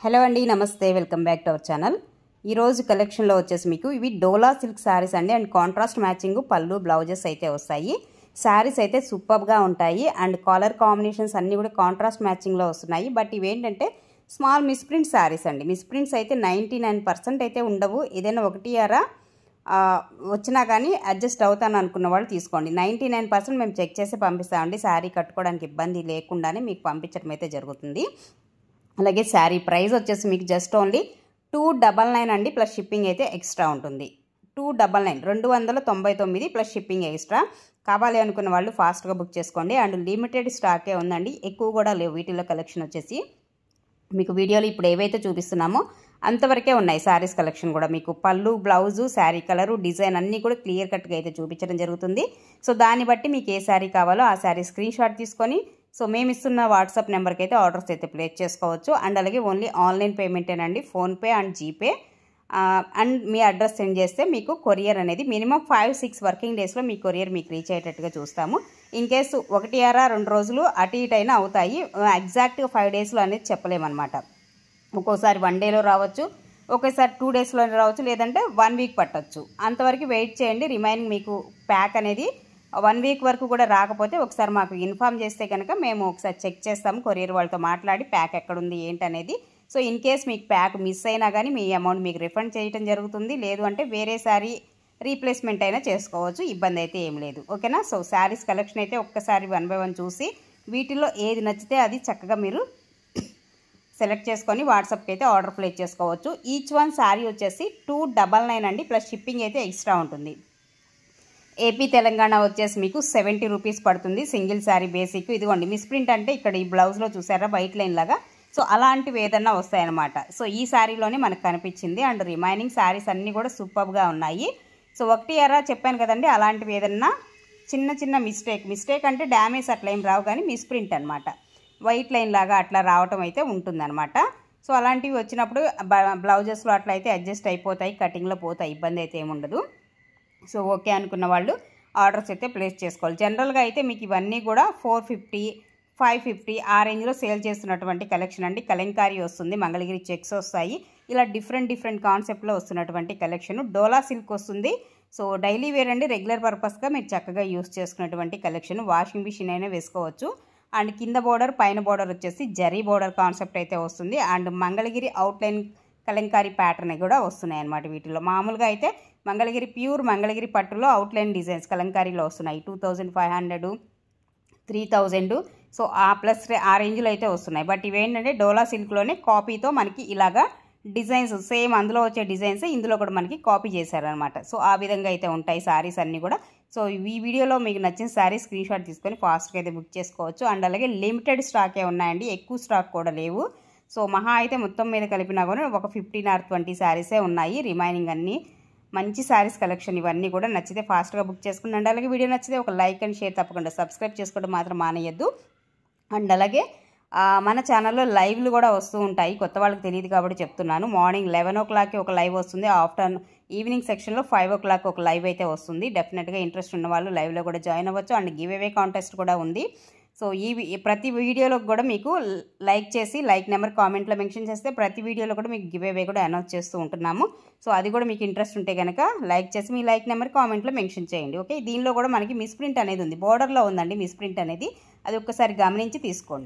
hello అండి నమస్తే welcome back to our channel ఈరోజు కలెక్షన్లో వచ్చేసి మీకు ఇవి డోలా సిల్క్ శారీస్ అండి అండ్ కాంట్రాస్ట్ మ్యాచింగ్ పళ్ళు బ్లౌజెస్ అయితే వస్తాయి శారీస్ అయితే సూపర్గా ఉంటాయి అండ్ కాలర్ కాంబినేషన్స్ అన్నీ కూడా కాంట్రాస్ట్ మ్యాచింగ్లో వస్తున్నాయి బట్ ఇవేంటంటే స్మాల్ మిస్ప్రింట్ శారీస్ అండి మిస్ప్రింట్స్ అయితే నైంటీ అయితే ఉండవు ఏదైనా ఒకటి అరా వచ్చినా కానీ అడ్జస్ట్ అవుతాను అనుకున్న వాళ్ళు తీసుకోండి నైంటీ నైన్ పర్సెంట్ మేము చెక్ చేసి పంపిస్తామండి శారీ కట్టుకోవడానికి ఇబ్బంది లేకుండానే మీకు పంపించడం అయితే జరుగుతుంది అలాగే శారీ ప్రైస్ వచ్చేసి మీకు just only two double nine అండి ప్లస్ షిప్పింగ్ అయితే ఎక్స్ట్రా ఉంటుంది టూ డబల్ నైన్ రెండు వందల తొంభై తొమ్మిది ప్లస్ షిప్పింగ్ ఎక్స్ట్రా కావాలి అనుకున్న వాళ్ళు ఫాస్ట్గా బుక్ చేసుకోండి అండ్ లిమిటెడ్ స్టాకే ఉందండి ఎక్కువ కూడా లేవు వీటిలో కలెక్షన్ వచ్చేసి మీకు వీడియోలో ఇప్పుడు ఏవైతే చూపిస్తున్నామో అంతవరకే ఉన్నాయి శారీస్ కలెక్షన్ కూడా మీకు పళ్ళు బ్లౌజు శారీ కలరు డిజైన్ అన్నీ కూడా క్లియర్ కట్గా అయితే చూపించడం జరుగుతుంది సో దాన్ని బట్టి మీకు ఏ శారీ కావాలో ఆ శారీ స్క్రీన్ షాట్ తీసుకొని సో మేము ఇస్తున్న వాట్సాప్ నెంబర్కి అయితే ఆర్డర్స్ అయితే ప్లేస్ చేసుకోవచ్చు అండ్ అలాగే ఓన్లీ ఆన్లైన్ పేమెంటేనండి ఫోన్పే అండ్ జీపే అండ్ మీ అడ్రస్ సెండ్ చేస్తే మీకు కొరియర్ అనేది మినిమం ఫైవ్ సిక్స్ వర్కింగ్ డేస్లో మీ కొరియర్ మీకు రీచ్ అయ్యేటట్టుగా చూస్తాము ఇన్ కేసు ఒకటి ఆరా రెండు రోజులు అటు ఇటు అయినా అవుతాయి ఎగ్జాక్ట్గా ఫైవ్ డేస్లో అనేది చెప్పలేమన్నమాట ఒక్కోసారి వన్ డేలో రావచ్చు ఒకేసారి టూ డేస్లో రావచ్చు లేదంటే వన్ వీక్ పట్టచ్చు అంతవరకు వెయిట్ చేయండి రిమైనింగ్ మీకు ప్యాక్ అనేది వన్ వీక్ వరకు కూడా రాకపోతే ఒకసారి మాకు ఇన్ఫామ్ చేస్తే కనుక మేము ఒకసారి చెక్ చేస్తాము కొరియర్ వాళ్ళతో మాట్లాడి ప్యాక్ ఎక్కడుంది ఏంటనేది సో ఇన్ కేస్ మీకు ప్యాక్ మిస్ అయినా కానీ మీ అమౌంట్ మీకు రిఫండ్ చేయడం జరుగుతుంది లేదు అంటే వేరే సారీ రీప్లేస్మెంట్ అయినా చేసుకోవచ్చు ఇబ్బంది అయితే ఏం లేదు ఓకేనా సో శారీస్ కలెక్షన్ అయితే ఒక్కసారి వన్ బై వన్ చూసి వీటిలో ఏది నచ్చితే అది చక్కగా మీరు సెలెక్ట్ చేసుకొని వాట్సాప్కి అయితే ఆర్డర్ ప్లేస్ చేసుకోవచ్చు ఈచ్ వన్ శారీ వచ్చేసి టూ డబల్ నైన్ అండి ప్లస్ షిప్పింగ్ అయితే ఎక్స్ట్రా ఉంటుంది ఏపీ తెలంగాణ వచ్చేసి మీకు సెవెంటీ రూపీస్ పడుతుంది సింగిల్ శారీ బేసిక్ ఇదిగోండి మిస్ప్రింట్ అంటే ఇక్కడ ఈ బ్లౌజ్లో చూసారా వైట్ లైన్ లాగా సో అలాంటివి ఏదన్నా వస్తాయన్నమాట సో ఈ శారీలోనే మనకు కనిపించింది అండ్ రిమైనింగ్ శారీస్ అన్నీ కూడా సూపర్గా ఉన్నాయి సో ఒకటి ఎరా చెప్పాను కదండి అలాంటివి ఏదన్నా చిన్న చిన్న మిస్టేక్ మిస్టేక్ అంటే డ్యామేజ్ అట్లా ఏం రావు కానీ మిస్ప్రింట్ అనమాట వైట్ లైన్ లాగా అట్లా రావటం అయితే ఉంటుందన్నమాట సో అలాంటివి వచ్చినప్పుడు బ్లౌజెస్లో అట్లా అయితే అడ్జస్ట్ అయిపోతాయి కటింగ్లో పోతాయి ఇబ్బంది అయితే ఏముండదు సో ఓకే అనుకున్న వాళ్ళు ఆర్డర్స్ అయితే ప్లేస్ చేసుకోవాలి జనరల్గా అయితే మీకు ఇవన్నీ కూడా ఫోర్ ఫిఫ్టీ ఫైవ్ ఫిఫ్టీ ఆ రేంజ్లో సేల్ చేస్తున్నటువంటి కలెక్షన్ అండి కలంకారీ వస్తుంది మంగళగిరి చెక్స్ వస్తాయి ఇలా డిఫరెంట్ డిఫరెంట్ కాన్సెప్ట్లో వస్తున్నటువంటి కలెక్షన్ డోలా సిల్క్ వస్తుంది సో డైలీ వేర్ అండి రెగ్యులర్ పర్పస్గా మీరు చక్కగా యూస్ చేసుకున్నటువంటి కలెక్షన్ వాషింగ్ మిషన్ అయినా వేసుకోవచ్చు అండ్ కింద బోర్డర్ పైన బోర్డర్ వచ్చేసి జరీ బోర్డర్ కాన్సెప్ట్ అయితే వస్తుంది and Mangalagiri outline Kalamkari pattern కూడా వస్తున్నాయి అన్నమాట వీటిలో మామూలుగా అయితే మంగళగిరి ప్యూర్ మంగళగిరి పట్టులో అవుట్లైన్ డిజైన్స్ కలంకారీలో వస్తున్నాయి two thousand five hundred three thousand so ఆ ప్లస్ ఆ రేంజ్లో అయితే వస్తున్నాయి బట్ ఇవేంటంటే డోలా సిల్క్లోనే కాపీతో మనకి ఇలాగా డిజైన్స్ సేమ్ అందులో వచ్చే డిజైన్స్ ఇందులో కూడా మనకి కాపీ చేశారనమాట సో ఆ విధంగా అయితే ఉంటాయి శారీస్ అన్నీ కూడా సో ఈ వీడియోలో మీకు నచ్చిన శారీ స్క్రీన్ షాట్ తీసుకొని ఫాస్ట్గా అయితే బుక్ చేసుకోవచ్చు అండ్ అలాగే లిమిటెడ్ స్టాకే ఉన్నాయండి ఎక్కువ స్టాక్ కూడా లేవు సో మహా అయితే మొత్తం మీద కలిపినా కూడా ఒక ఫిఫ్టీన్ ఆర్ ట్వంటీ శారీసే ఉన్నాయి రిమైనింగ్ అన్నీ మంచి శారీస్ కలెక్షన్ ఇవన్నీ కూడా నచ్చితే ఫాస్ట్గా బుక్ చేసుకుని అలాగే వీడియో నచ్చితే ఒక లైక్ అండ్ షేర్ తప్పకుండా సబ్స్క్రైబ్ చేసుకోవడం మాత్రం మానేయద్దు అండ్ అలాగే మన ఛానల్లో లైవ్లు కూడా వస్తూ ఉంటాయి కొత్త వాళ్ళకి తెలియదు కాబట్టి చెప్తున్నాను మార్నింగ్ లెవెన్ ఓ క్లాక్కి ఒక లైవ్ వస్తుంది ఆఫ్టర్నూన్ ఈవినింగ్ సెక్షన్లో ఫైవ్ ఓ క్లాక్ ఒక లైవ్ అయితే వస్తుంది డెఫినెట్గా ఇంట్రెస్ట్ ఉన్న వాళ్ళు లైవ్లో కూడా జాయిన్ అవ్వచ్చు అండ్ గివ్ అవే కాంటెస్ట్ కూడా ఉంది సో ఈ ప్రతి వీడియోలో కూడా మీకు లైక్ చేసి లైక్ నెంబర్ కామెంట్లో మెన్షన్ చేస్తే ప్రతి వీడియోలో కూడా మీకు గివ్ అవే కూడా అనౌన్స్ చేస్తూ ఉంటున్నాము సో అది కూడా మీకు ఇంట్రెస్ట్ ఉంటే కనుక లైక్ చేసి మీ లైక్ నెంబర్ కామెంట్లో మెన్షన్ చేయండి ఓకే దీనిలో కూడా మనకి మిస్ప్రింట్ అనేది ఉంది బోర్డర్లో ఉందండి మిస్ప్రింట్ అనేది అది ఒక్కసారి గమనించి తీసుకోండి